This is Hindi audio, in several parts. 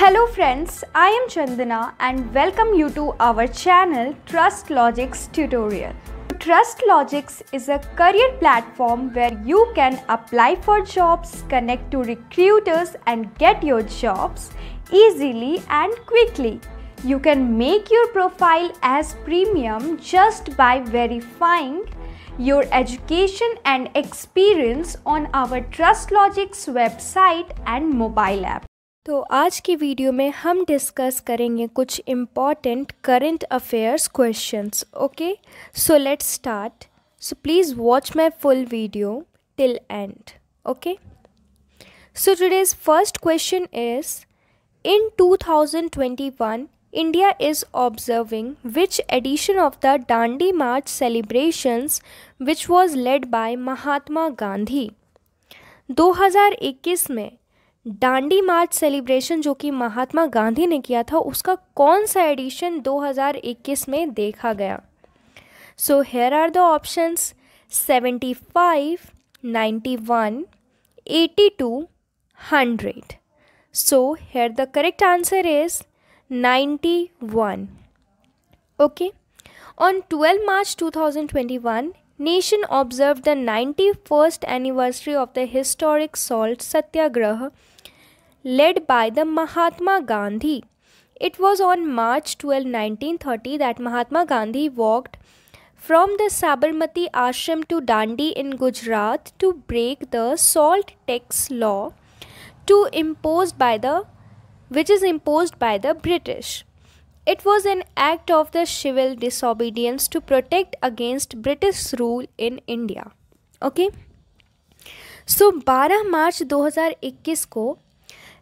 Hello friends, I am Chandana and welcome you to our channel Trust Logics tutorial. Trust Logics is a career platform where you can apply for jobs, connect to recruiters and get your jobs easily and quickly. You can make your profile as premium just by verifying your education and experience on our Trust Logics website and mobile app. तो आज की वीडियो में हम डिस्कस करेंगे कुछ important current affairs questions okay so let start so please watch my full video till end okay so today's first question is in 2021 India is observing which edition of the Dandi March celebrations which was led by Mahatma Gandhi 2021 में डांडी मार्च सेलिब्रेशन जो कि महात्मा गांधी ने किया था उसका कौन सा एडिशन 2021 में देखा गया so here are the option seventy five ninety one eighty two hundred so here the correct answer is ninety one okay on twelve March two thousand twenty one nation observe the ninety first anniversary of the historic salt Satyagraha led by the Mahatma Gandhi. It was on March 12, 1930 that Mahatma Gandhi walked from the Sabarmati Ashram to Dandi in Gujarat to break the salt tax law to imposed by the which is imposed by the British. It was an act of the civil disobedience to protect against British rule in India. Okay? so, 12 March 2021 को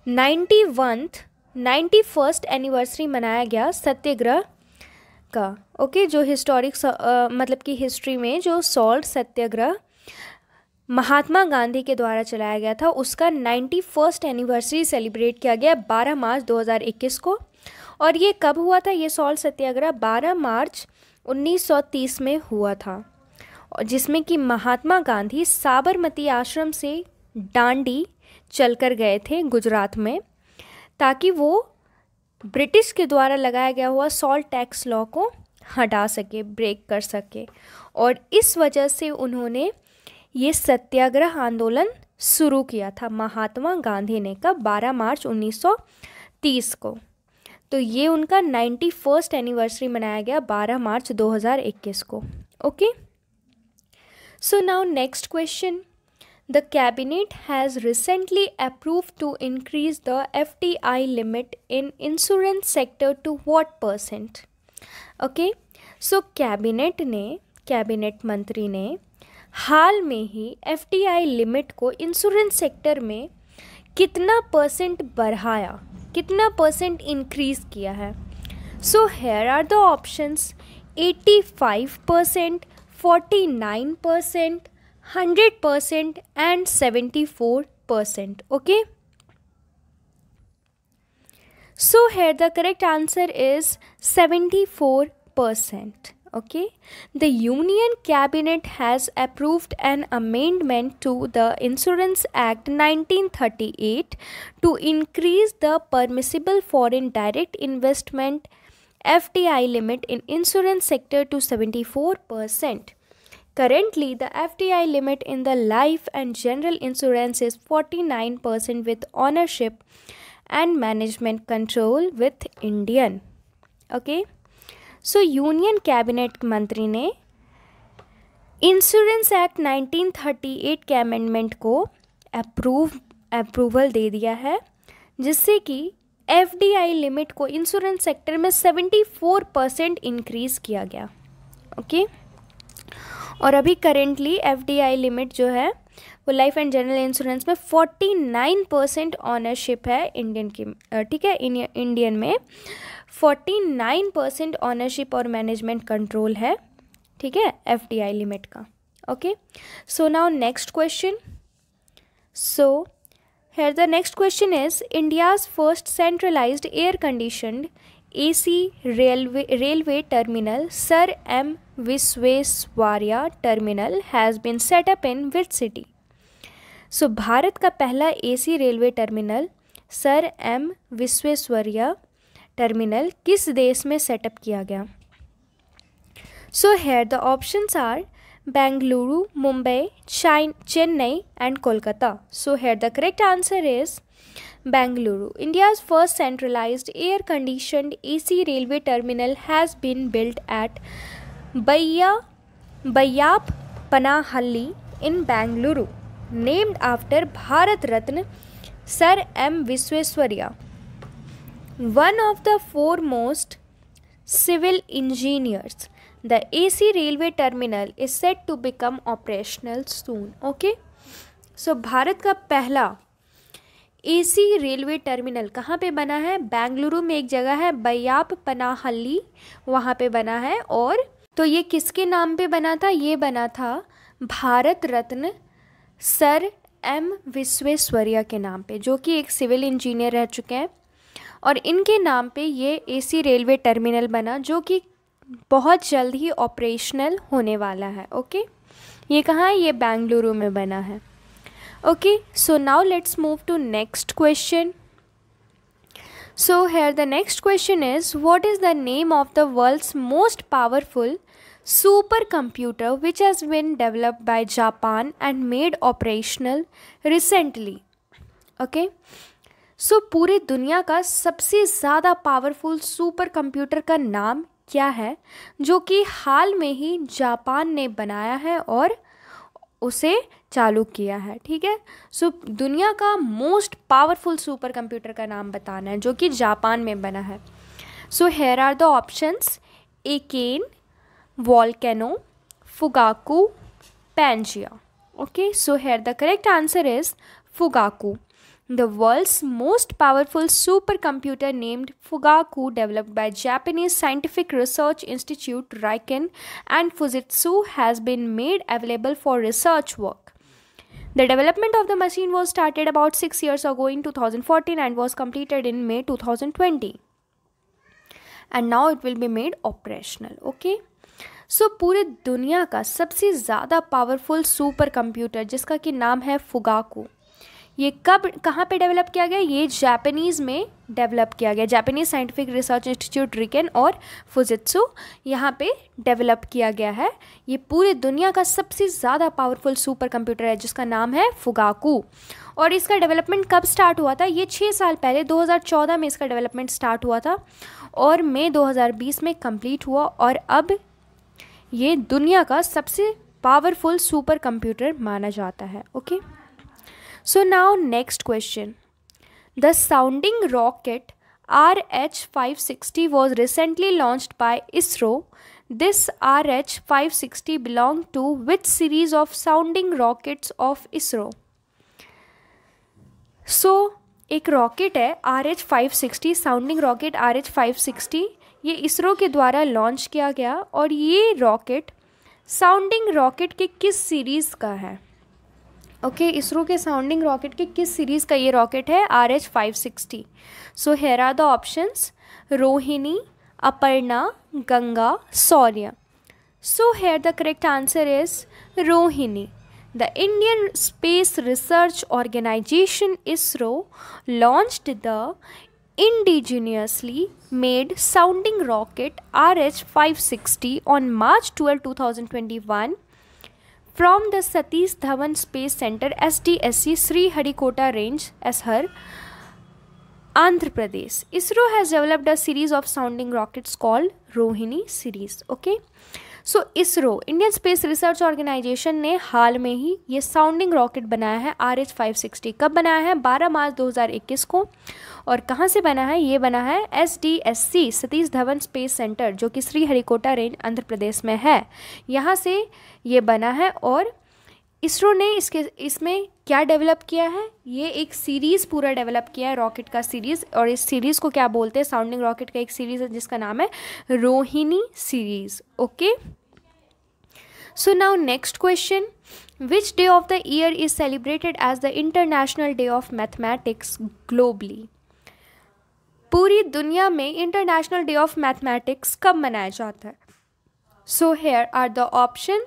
नाइन्टी वंथ नाइन्टी फर्स्ट एनिवर्सरी मनाया गया सत्याग्रह का ओके जो हिस्टोरिक मतलब कि हिस्ट्री में जो सॉल्ट सत्याग्रह महात्मा गांधी के द्वारा चलाया गया था उसका नाइन्टी फर्स्ट एनिवर्सरी सेलिब्रेट किया गया 12 मार्च 2021 को और ये कब हुआ था ये सॉल्ट सत्याग्रह 12 मार्च 1930 में हुआ था जिसमें कि महात्मा गांधी साबरमती आश्रम से डांडी चलकर गए थे गुजरात में ताकि वो ब्रिटिश के द्वारा लगाया गया हुआ सॉल्ट टैक्स लॉ को हटा सके ब्रेक कर सके और इस वजह से उन्होंने ये सत्याग्रह आंदोलन शुरू किया था महात्मा गांधी ने कब 12 मार्च 1930 को तो ये उनका नाइन्टी फर्स्ट एनिवर्सरी मनाया गया 12 मार्च 2021 को okay so now next question The cabinet has recently approved to increase the fdi limit in insurance sector to what percent? Okay, so cabinet ne cabinet mantri ne हाल में ही एफ लिमिट को इंश्योरेंस सेक्टर में कितना परसेंट बढ़ाया कितना परसेंट इंक्रीज किया है so here are the options 85 percent forty nine percent 100% and 74%. Okay. So here the correct answer is 74%. Okay. The Union Cabinet has approved an amendment to the Insurance Act 1938 to increase the permissible foreign direct investment FDI limit in insurance sector to 74%. Currently, the FDI limit in the life and general insurance is 49% with ownership and management control with Indian. Okay. So, Union Cabinet Mantri ne Insurance Act 1938 के अमेंडमेंट को अप्रूव अप्रूवल दे दिया है जिससे कि एफ लिमिट को इंश्योरेंस सेक्टर में 74 परसेंट इंक्रीज़ किया गया ओके okay? और अभी करेंटली एफ लिमिट जो है वो लाइफ एंड जनरल इंश्योरेंस में फोर्टी नाइन परसेंट ऑनरशिप है इंडियन की ठीक है इंडियन में फोर्टी नाइन परसेंट ऑनरशिप और मैनेजमेंट कंट्रोल है ठीक है एफ लिमिट का okay so now next question so here the next question is India's first centralised air conditioned AC railway railway terminal sir M Visvesvaraya terminal has been set up in with city so Bharat का पहला AC railway terminal sir M Visvesvaraya terminal किस देश में सेटअप किया गया so here the options are Bangalore, Mumbai, Chennai, and Kolkata. So, here the correct answer is Bangalore. India's first centralized air conditioned AC railway terminal has been built at Bayya, Bayyap Panahalli in Bangalore, named after Bharat Ratna Sir M. Visweswarya, one of the foremost civil engineers. The A C railway terminal is set to become operational soon. Okay so Bharat का पहला ए सी रेलवे टर्मिनल कहाँ पर बना है बेंगलुरु में एक जगह है बयाप पनाहली वहाँ पर बना है और तो ये किसके नाम पर बना था ये बना था भारत रत्न सर एम विश्वेश्वरिया के नाम पर जो कि एक सिविल इंजीनियर रह चुके हैं और इनके नाम पे ये एसी रेलवे टर्मिनल बना जो कि बहुत जल्द ही ऑपरेशनल होने वाला है ओके ये कहाँ है ये बेंगलुरु में बना है okay so now let's move to next question so here the next question is what is the name of the world's most powerful super computer which has been developed by Japan and made operational recently okay so पूरी दुनिया का सबसे ज़्यादा पावरफुल सुपर कंप्यूटर का नाम क्या है जो कि हाल में ही जापान ने बनाया है और उसे चालू किया है ठीक है सो दुनिया का मोस्ट पावरफुल सुपर कंप्यूटर का नाम बताना है जो कि जापान में बना है so here are the options Aiken volcano Fugaku Pangea okay so here the correct answer is Fugaku The world's most powerful supercomputer named Fugaku, developed by Japanese Scientific Research Institute Riken and Fujitsu, has been made available for research work. The development of the machine was started about 6 years ago in 2014 and was completed in May 2020. And now it will be made operational. Okay. So so, पूरे दुनिया का सबसे ज़्यादा पावरफुल सुपर कंप्यूटर जिसका कि नाम है फुगाकू ये कब कहाँ पे डेवलप किया गया ये जापानीज़ में डेवलप किया गया Japanese scientific research institute RIKEN और फुजित्सु यहाँ पे डेवलप किया गया है ये पूरी दुनिया का सबसे ज़्यादा पावरफुल सुपर कंप्यूटर है जिसका नाम है फुगाकू और इसका डेवलपमेंट कब स्टार्ट हुआ था ये छः साल पहले 2014 में इसका डेवलपमेंट स्टार्ट हुआ था और मई 2020 में कंप्लीट हुआ और अब ये दुनिया का सबसे पावरफुल सुपर कंप्यूटर माना जाता है okay so now next question the sounding rocket R H five sixty was recently launch by ISRO this R H five sixty belong to which series of sounding rockets of ISRO so एक रॉकेट है R H five sixty sounding rocket R H five sixty ये इसरो के द्वारा लॉन्च किया गया और ये रॉकेट साउंडिंग रॉकेट के किस सीरीज़ का है ओके इसरो के साउंडिंग रॉकेट के किस सीरीज का ये रॉकेट है R H five sixty so here are the options Rohini Aparna Ganga Shaurya so here the correct answer is Rohini the Indian space research organisation ISRO launch the indigenously made sounding rocket R H five sixty on March twelve two thousand twenty one from the Satish Dhawan space centre S D S C Sriharikota range SHAR Andhra Pradesh ISRO has developed a series of sounding rockets call Rohini series okay so ISRO Indian space research organisation ने हाल में ही ये साउंडिंग रॉकेट बनाया है आर एच फाइव सिक्सटी कब बनाया है बारह मार्च दो हज़ार इक्कीस को और कहाँ से बना है ये बना है S D S C Satish Dhawan space centre जो कि श्रीहरिकोटा रेंज आंध्र प्रदेश में है यहाँ से ये बना है और इसरो ने इसके इसमें क्या डेवलप किया है ये एक सीरीज़ पूरा डेवलप किया है रॉकेट का सीरीज़ और इस सीरीज़ को क्या बोलते हैं साउंडिंग रॉकेट का एक सीरीज़ है जिसका नाम है Rohini series okay so now next question which day of the year is celebrated as the international day of mathematics globally पूरी दुनिया में इंटरनेशनल डे ऑफ मैथमेटिक्स कब मनाया जाता है so here are the option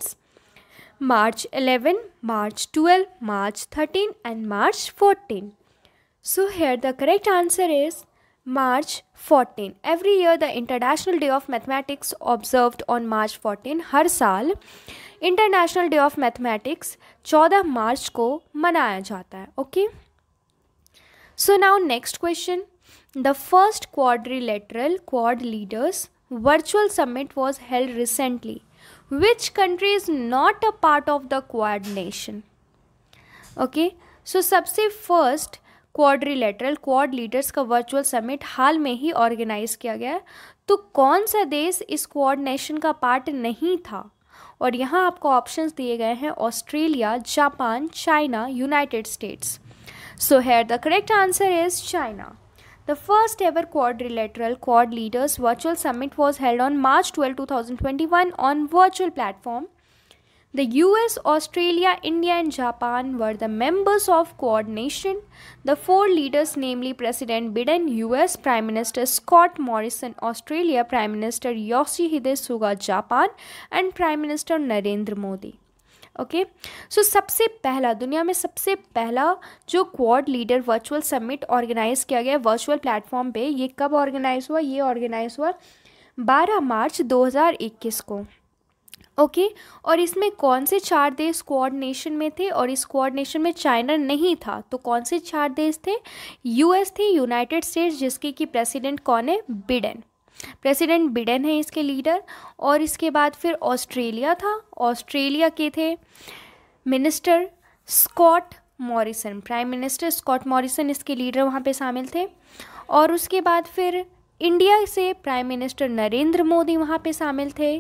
March eleven March twelve March thirteen and March fourteen so here the correct answer is March fourteen every year the international day of mathematics observed on March fourteen हर साल इंटरनेशनल डे ऑफ मैथमेटिक्स चौदह मार्च को मनाया जाता है okay so now next question The first quadrilateral Quad Leaders virtual summit was held recently. Which country is not a part of the Quad nation? Okay, so सबसे first क्वाड्रिलेटरल क्वाड लीडर्स का वर्चुअल समिट हाल में ही ऑर्गेनाइज किया गया है तो कौन सा देश इस क्वाड नेशन का पार्ट नहीं था और यहाँ आपको ऑप्शन दिए गए हैं Australia Japan China United States so here the correct answer is China The first ever quadrilateral Quad Leaders Virtual Summit was held on March 12, 2021 on virtual platform. The US, Australia, India and Japan were the members of Quad Nation. The four leaders namely President Biden US, Prime Minister Scott Morrison Australia, Prime Minister Yoshihide Suga Japan and Prime Minister Narendra Modi. Okay so सबसे पहला दुनिया में सबसे पहला जो quad leader virtual summit organise किया गया वर्चुअल प्लेटफॉर्म पे ये कब ऑर्गेनाइज हुआ ये ऑर्गेनाइज हुआ 12 मार्च 2021 को ओके okay? और इसमें कौन से चार देश क्वाड नेशन में थे और इस क्वाड नेशन में चाइना नहीं था तो कौन से चार देश थे यूएस थे यूनाइटेड स्टेट्स जिसके की प्रेसिडेंट कौन है बिडेन प्रेसिडेंट बिडेन है इसके लीडर और इसके बाद फिर ऑस्ट्रेलिया था ऑस्ट्रेलिया के थे minister Scott Morrison prime minister Scott Morrison इसके लीडर वहाँ पे शामिल थे और उसके बाद फिर इंडिया से प्राइम मिनिस्टर नरेंद्र मोदी वहाँ पे शामिल थे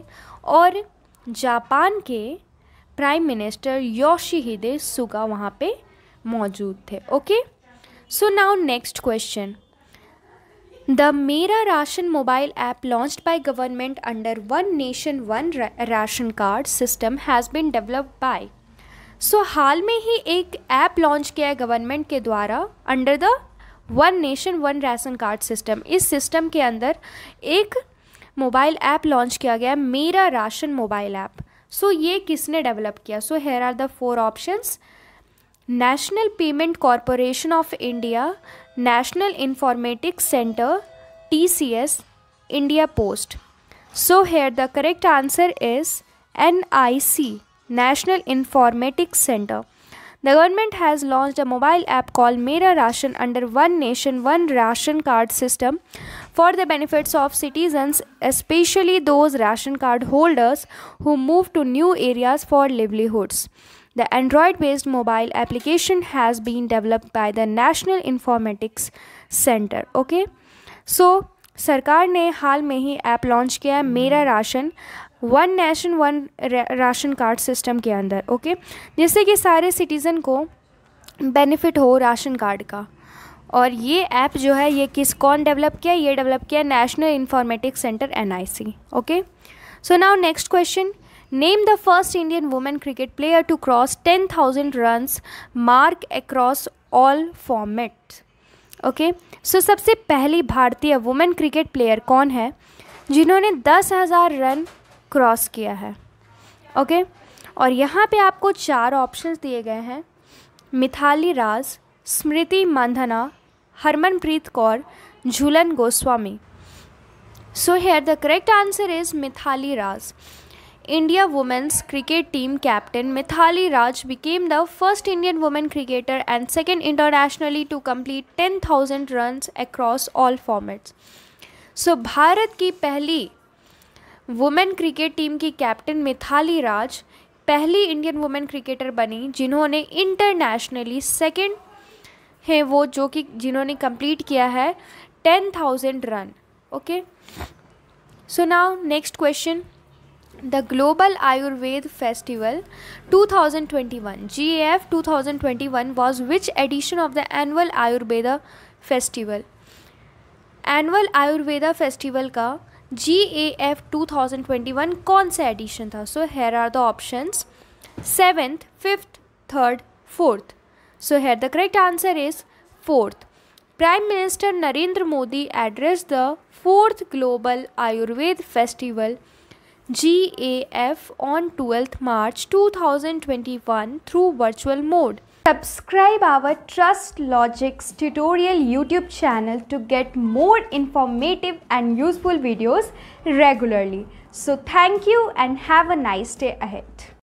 और जापान के प्राइम मिनिस्टर योशिहिदे सुगा वहाँ पे मौजूद थे okay so now next question the Mera ration mobile app launch by government under one nation one ration card system has been develop by so हाल में ही एक ऐप लॉन्च किया है गवर्नमेंट के द्वारा under the one nation one ration card system इस सिस्टम के अंदर एक मोबाइल ऐप लॉन्च किया गया है Mera ration mobile app so ये किसने डेवलप किया so here are the four options national payment corporation of India National Informatics Center, TCS, India Post. So here the correct answer is NIC, National Informatics Center. The government has launched a mobile app called Mera Ration under One Nation One Ration Card system for the benefits of citizens, especially those ration card holders who move to new areas for livelihoods. The Android based mobile application has been developed by the National Informatics Center. Okay, so सरकार ने हाल में ही ऐप लॉन्च किया है Mera ration one nation one ration card system के अंदर ओके जिससे कि सारे सिटीज़न को बेनिफिट हो राशन कार्ड का और ये ऐप जो है ये किस कौन डेवलप किया ये डेवलप किया national informatics centre NIC okay so now next question the the first Indian cricket cricket player to cross 10,000 runs mark across all formats. Okay so सबसे पहली भारतीय वुमेन क्रिकेट प्लेयर कौन है जिन्होंने दस हज़ार रन क्रॉस किया है ओके okay? और यहाँ पे आपको चार ऑप्शंस दिए गए हैं Mithali Raj Smriti Mandhana Harmanpreet Kaur Jhulan Goswami so here the correct answer is Mithali Raj India women's cricket team captain Mithali Raj became the first Indian woman cricketer and second internationally to complete 10,000 runs across all formats. so, Bharat ki pehli women cricket team ki captain Mithali Raj pehli Indian woman cricketer bani jinhone internationally second hai wo jo ki jinhone complete kiya hai 10,000 run. Okay. So, now next question. the global ayurveda festival 2021 gaf 2021 was which edition of the annual ayurveda festival annual ayurveda festival ka gaf 2021 konsa sa edition tha so here are the options 7th 5th 3rd 4th so here the correct answer is 4th prime minister narendra modi addressed the 4th global ayurveda festival GAF on 12th March 2021 through virtual mode. Subscribe our Trust Logics tutorial YouTube channel to get more informative and useful videos regularly. So thank you and have a nice day ahead.